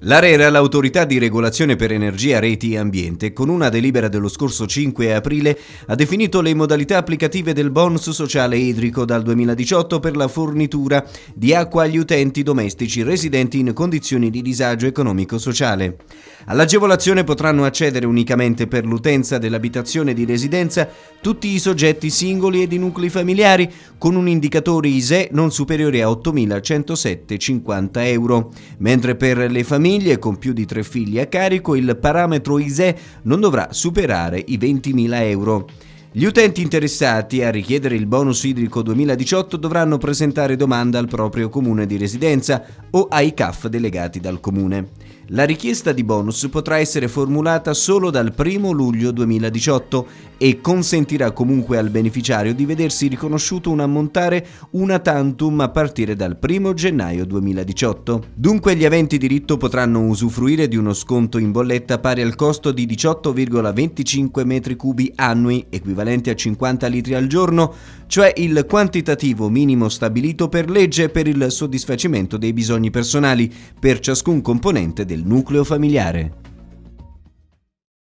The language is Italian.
L'ARERA, l'autorità di regolazione per energia, reti e ambiente, con una delibera dello scorso 5 aprile ha definito le modalità applicative del bonus sociale idrico dal 2018 per la fornitura di acqua agli utenti domestici residenti in condizioni di disagio economico-sociale. All'agevolazione potranno accedere unicamente per l'utenza dell'abitazione di residenza tutti i soggetti singoli ed i nuclei familiari con un indicatore ISE non superiore a 8.107,50 euro, mentre per le famiglie con più di tre figli a carico il parametro ISE non dovrà superare i 20.000 euro. Gli utenti interessati a richiedere il bonus idrico 2018 dovranno presentare domanda al proprio comune di residenza o ai CAF delegati dal comune. La richiesta di bonus potrà essere formulata solo dal 1 luglio 2018 e consentirà comunque al beneficiario di vedersi riconosciuto un ammontare una tantum a partire dal 1 gennaio 2018. Dunque gli aventi diritto potranno usufruire di uno sconto in bolletta pari al costo di 18,25 m3 annui, equivalente a 50 litri al giorno, cioè il quantitativo minimo stabilito per legge per il soddisfacimento dei bisogni personali per ciascun componente del del nucleo familiare.